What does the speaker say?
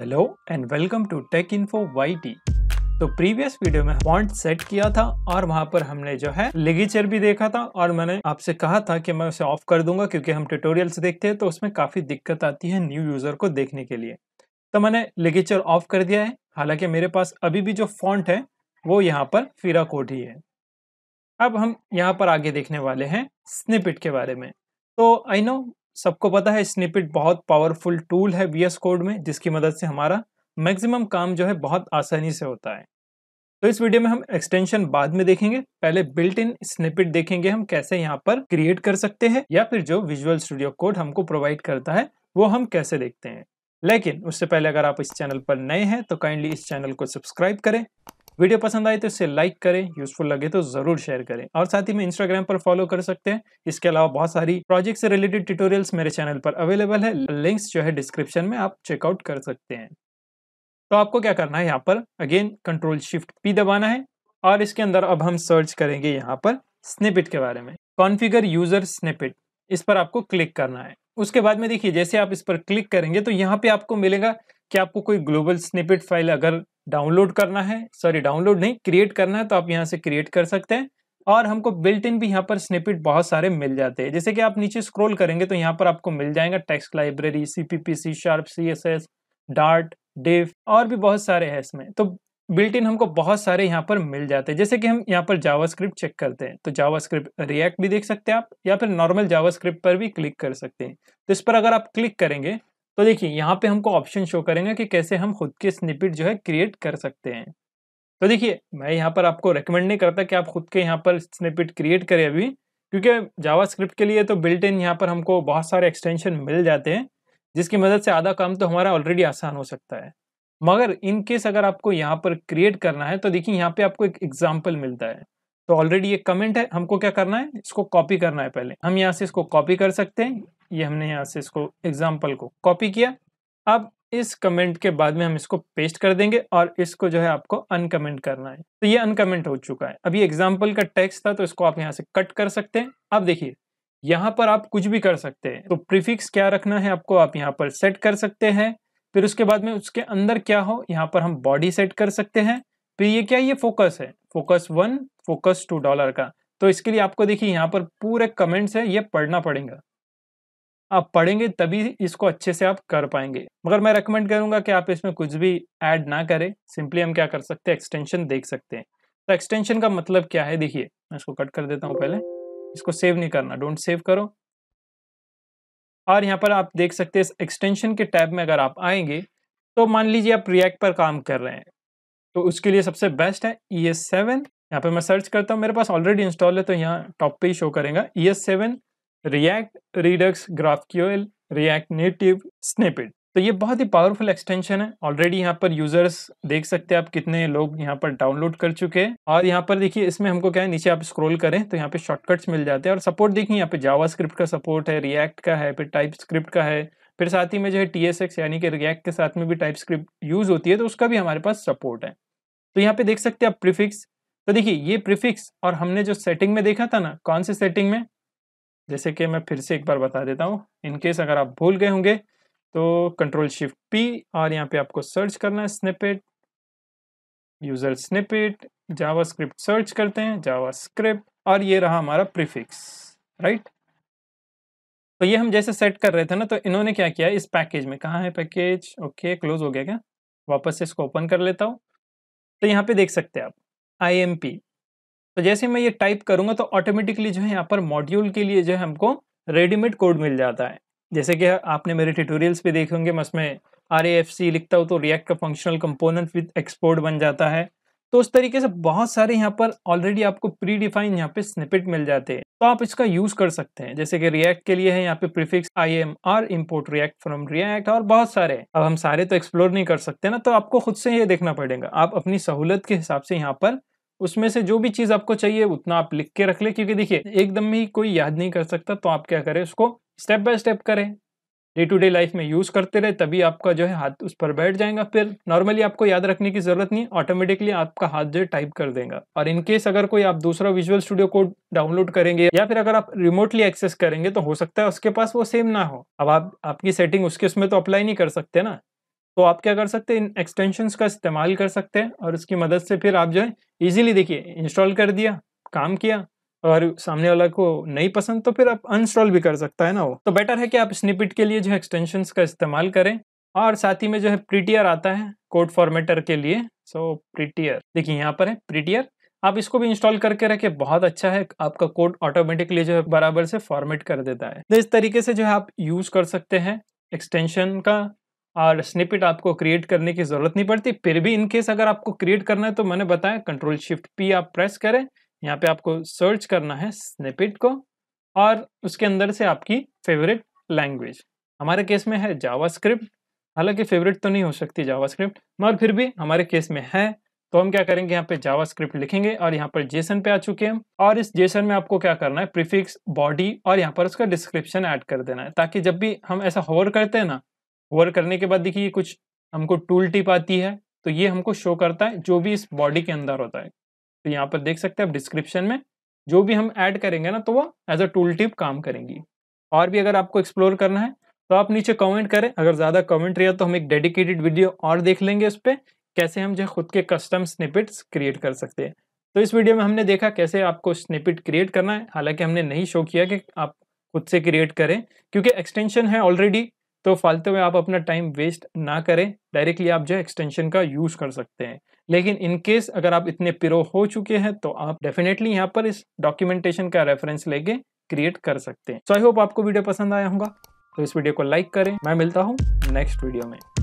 hello and welcome to tech info Y T तो previous video में font set किया था और वहां पर हमने जो है लिगेचर भी देखा था और मैंने आपसे कहा था कि मैं उसे ऑफ कर दूंगा क्योंकि हम ट्यूटोरियल्स देखते हैं तो उसमें काफी दिक्कत आती है न्यू यूजर को देखने के लिए तो मैंने लिगेचर ऑफ कर दिया है हालांकि मेरे पास अभी भी जो फॉन्ट है वो यहाँ पर फिरा कोट ही है अब हम यहाँ पर आगे देखने वाले हैं स्निपिट के बारे में तो आई नो सबको पता है स्निपिट बहुत पावरफुल टूल है वी कोड में जिसकी मदद से हमारा मैक्सिमम काम जो है बहुत आसानी से होता है तो इस वीडियो में हम एक्सटेंशन बाद में देखेंगे पहले बिल्ट इन स्निपिट देखेंगे हम कैसे यहाँ पर क्रिएट कर सकते हैं या फिर जो विजुअल स्टूडियो कोड हमको प्रोवाइड करता है वो हम कैसे देखते हैं लेकिन उससे पहले अगर आप इस चैनल पर नए हैं तो काइंडली इस चैनल को सब्सक्राइब करें वीडियो पसंद आए तो इसे लाइक करें यूजफुल लगे तो जरूर शेयर करें और साथ ही में इंस्टाग्राम पर फॉलो कर सकते हैं इसके अलावा बहुत सारी प्रोजेक्ट से रिलेटेड ट्यूटोरियल्स मेरे चैनल पर अवेलेबल है लिंक्स जो है डिस्क्रिप्शन में आप चेकआउट कर सकते हैं तो आपको क्या करना है यहाँ पर अगेन कंट्रोल शिफ्ट पी दबाना है और इसके अंदर अब हम सर्च करेंगे यहाँ पर स्निपिट के बारे में कॉन्फिगर यूजर स्निपिट इस पर आपको क्लिक करना है उसके बाद में देखिए जैसे आप इस पर क्लिक करेंगे तो यहाँ पे आपको मिलेगा कि आपको कोई ग्लोबल स्निपेट फाइल अगर डाउनलोड करना है सॉरी डाउनलोड नहीं क्रिएट करना है तो आप यहाँ से क्रिएट कर सकते हैं और हमको बिल्ट इन भी यहाँ पर स्निपेट बहुत सारे मिल जाते हैं जैसे कि आप नीचे स्क्रोल करेंगे तो यहाँ पर आपको मिल जाएगा text library C P P C sharp C S S dart diff और भी बहुत सारे हैं इसमें तो बिल्ट इन हमको बहुत सारे यहाँ पर मिल जाते हैं जैसे कि हम यहाँ पर जावास्क्रिप्ट चेक करते हैं तो जावास्क्रिप्ट रिएक्ट भी देख सकते हैं आप या फिर नॉर्मल जावास्क्रिप्ट पर भी क्लिक कर सकते हैं तो इस पर अगर आप क्लिक करेंगे तो देखिए यहाँ पे हमको ऑप्शन शो करेंगे कि कैसे हम खुद के स्निपिट जो है क्रिएट कर सकते हैं तो देखिए मैं यहाँ पर आपको रिकमेंड नहीं करता कि आप खुद के यहाँ पर स्निपिट क्रिएट करें अभी क्योंकि जावा के लिए तो बिल्ट इन यहाँ पर हमको बहुत सारे एक्सटेंशन मिल जाते हैं जिसकी मदद से आधा काम तो हमारा ऑलरेडी आसान हो सकता है मगर इन केस अगर आपको यहाँ पर क्रिएट करना है तो देखिए यहाँ पे आपको एक एग्जाम्पल मिलता है तो ऑलरेडी ये कमेंट है हमको क्या करना है इसको कॉपी करना है पहले हम यहाँ से इसको कॉपी कर सकते हैं ये हमने यहाँ से इसको एग्जाम्पल को कॉपी किया अब इस कमेंट के बाद में हम इसको पेस्ट कर देंगे और इसको जो है आपको अनकमेंट करना है तो ये अनकमेंट हो चुका है अभी एग्जाम्पल का टेक्स्ट था तो इसको आप यहाँ से कट कर सकते हैं अब देखिए यहाँ पर आप कुछ भी कर सकते हैं तो प्रीफिक्स क्या रखना है आपको आप यहाँ पर सेट कर सकते हैं फिर उसके बाद में उसके अंदर क्या हो यहाँ पर हम बॉडी सेट कर सकते हैं फिर ये क्या ये फोकस है focus one focus two dollar का तो इसके लिए आपको देखिए यहाँ पर पूरे कमेंट्स है ये पढ़ना पड़ेगा आप पढ़ेंगे तभी इसको अच्छे से आप कर पाएंगे मगर मैं रेकमेंड करूंगा कि आप इसमें कुछ भी ऐड ना करें सिंपली हम क्या कर सकते हैं एक्सटेंशन देख सकते हैं तो एक्सटेंशन का मतलब क्या है देखिए मैं इसको कट कर देता हूँ पहले इसको सेव नहीं करना डोंट सेव करो और यहाँ पर आप देख सकते हैं इस एक्सटेंशन के टैब में अगर आप आएंगे तो मान लीजिए आप रिएक्ट पर काम कर रहे हैं तो उसके लिए सबसे बेस्ट है ई एस सेवन यहाँ पर मैं सर्च करता हूँ मेरे पास ऑलरेडी इंस्टॉल है तो यहाँ टॉप पे ही शो करेगा E S seven react redux graph react native snippet तो ये बहुत ही पावरफुल एक्सटेंशन है ऑलरेडी यहाँ पर यूजर्स देख सकते हैं आप कितने लोग यहाँ पर डाउनलोड कर चुके हैं और यहाँ पर देखिए इसमें हमको क्या है नीचे आप स्क्रॉल करें तो यहाँ पे शॉर्टकट्स मिल जाते हैं और सपोर्ट देखिए यहाँ पे जावा का सपोर्ट है रिएक्ट का है फिर टाइप का है फिर साथ ही में जो है टी यानी कि रिएक्ट के साथ में भी टाइप स्क्रिप्ट यूज होती है तो उसका भी हमारे पास सपोर्ट है तो यहाँ पे देख सकते हैं आप प्रिफिक्स तो देखिए ये प्रिफिक्स और हमने जो सेटिंग में देखा था ना कौन से सेटिंग में जैसे कि मैं फिर से एक बार बता देता हूँ इनकेस अगर आप भूल गए होंगे तो कंट्रोल शिफ्ट पी और यहाँ पे आपको सर्च करना है snippet user snippet JavaScript search करते हैं जावास्क्रिप्ट और ये रहा हमारा प्रीफिक्स राइट तो ये हम जैसे सेट कर रहे थे ना तो इन्होंने क्या किया इस पैकेज में कहाँ है पैकेज ओके क्लोज हो गया क्या वापस से इसको ओपन कर लेता हूँ तो यहाँ पे देख सकते हैं आप आई तो जैसे मैं ये टाइप करूंगा तो ऑटोमेटिकली जो है यहाँ पर मॉड्यूल के लिए जो है हमको रेडीमेड कोड मिल जाता है जैसे कि आपने मेरे ट्यूटोरियल्स पे देखे होंगे मैं उसमें आर लिखता हूँ तो रिएक्ट का फंक्शनल कंपोनेंट विद एक्सपोर्ट बन जाता है तो उस तरीके से बहुत सारे यहाँ पर ऑलरेडी आपको प्री डिफाइन यहाँ पे स्निपिट मिल जाते हैं तो आप इसका यूज कर सकते हैं जैसे कि रिएक्ट के लिए है यहाँ पे prefix I M R import react from react और बहुत सारे अब हम सारे तो एक्सप्लोर नहीं कर सकते ना तो आपको खुद से ये देखना पड़ेगा आप अपनी सहूलत के हिसाब से यहाँ पर उसमें से जो भी चीज आपको चाहिए उतना आप लिख के रख ले क्योंकि देखिए एकदम ही कोई याद नहीं कर सकता तो आप क्या करें उसको स्टेप बाय स्टेप करें डे टू डे लाइफ में यूज़ करते रहे तभी आपका जो है हाथ उस पर बैठ जाएगा फिर नॉर्मली आपको याद रखने की ज़रूरत नहीं ऑटोमेटिकली आपका हाथ जो है टाइप कर देगा और इन केस अगर कोई आप दूसरा विजुअल स्टूडियो कोड डाउनलोड करेंगे या फिर अगर आप रिमोटली एक्सेस करेंगे तो हो सकता है उसके पास वो सेम ना हो अब आप आपकी सेटिंग उसके उसमें तो अप्लाई नहीं कर सकते ना तो आप क्या कर सकते हैं इन एक्सटेंशंस का इस्तेमाल कर सकते हैं और उसकी मदद से फिर आप जो है ईजिली देखिए इंस्टॉल कर दिया काम किया और सामने वाला को नहीं पसंद तो फिर आप अनस्टॉल भी कर सकता है ना वो तो बेटर है कि आप स्निपिट के लिए जो एक्सटेंशन का इस्तेमाल करें और साथ ही में जो है प्रिटियर आता है कोड फॉर्मेटर के लिए सो प्रीटियर देखिए यहाँ पर है प्रीटियर आप इसको भी इंस्टॉल करके रखें बहुत अच्छा है आपका कोड ऑटोमेटिकली जो है बराबर से फॉर्मेट कर देता है तो इस तरीके से जो है आप यूज़ कर सकते हैं एक्सटेंशन का और स्निपिट आपको क्रिएट करने की ज़रूरत नहीं पड़ती फिर भी इनकेस अगर आपको क्रिएट करना है तो मैंने बताया कंट्रोल शिफ्ट पी आप प्रेस करें यहाँ पे आपको सर्च करना है स्निपिट को और उसके अंदर से आपकी फेवरेट लैंग्वेज हमारे केस में है जावास्क्रिप्ट हालांकि फेवरेट तो नहीं हो सकती जावास्क्रिप्ट मगर फिर भी हमारे केस में है तो हम क्या करेंगे यहाँ पे जावास्क्रिप्ट लिखेंगे और यहाँ पर जेसन पे आ चुके हैं और इस जेसन में आपको क्या करना है प्रीफिक्स बॉडी और यहाँ पर उसका डिस्क्रिप्शन ऐड कर देना है ताकि जब भी हम ऐसा होवर करते हैं ना होवर करने के बाद देखिए कुछ हमको टूल टिप आती है तो ये हमको शो करता है जो भी इस बॉडी के अंदर होता है तो यहाँ पर देख सकते हैं आप डिस्क्रिप्शन में जो भी हम ऐड करेंगे ना तो वो एज अ टूल टिप काम करेंगी और भी अगर आपको एक्सप्लोर करना है तो आप नीचे कमेंट करें अगर ज़्यादा कमेंट रहा तो हम एक डेडिकेटेड वीडियो और देख लेंगे उस पर कैसे हम जो खुद के कस्टम स्निपिट्स क्रिएट कर सकते हैं तो इस वीडियो में हमने देखा कैसे आपको स्निपिट क्रिएट करना है हालांकि हमने नहीं शो किया कि आप खुद से क्रिएट करें क्योंकि एक्सटेंशन है ऑलरेडी तो फालतू में आप अपना टाइम वेस्ट ना करें डायरेक्टली आप जो है एक्सटेंशन का यूज़ कर सकते हैं लेकिन इन केस अगर आप इतने पिरो हो चुके हैं तो आप डेफिनेटली यहाँ पर इस डॉक्यूमेंटेशन का रेफरेंस लेके क्रिएट कर सकते हैं सो आई होप आपको वीडियो पसंद आया होगा तो इस वीडियो को लाइक करें मैं मिलता हूँ नेक्स्ट वीडियो में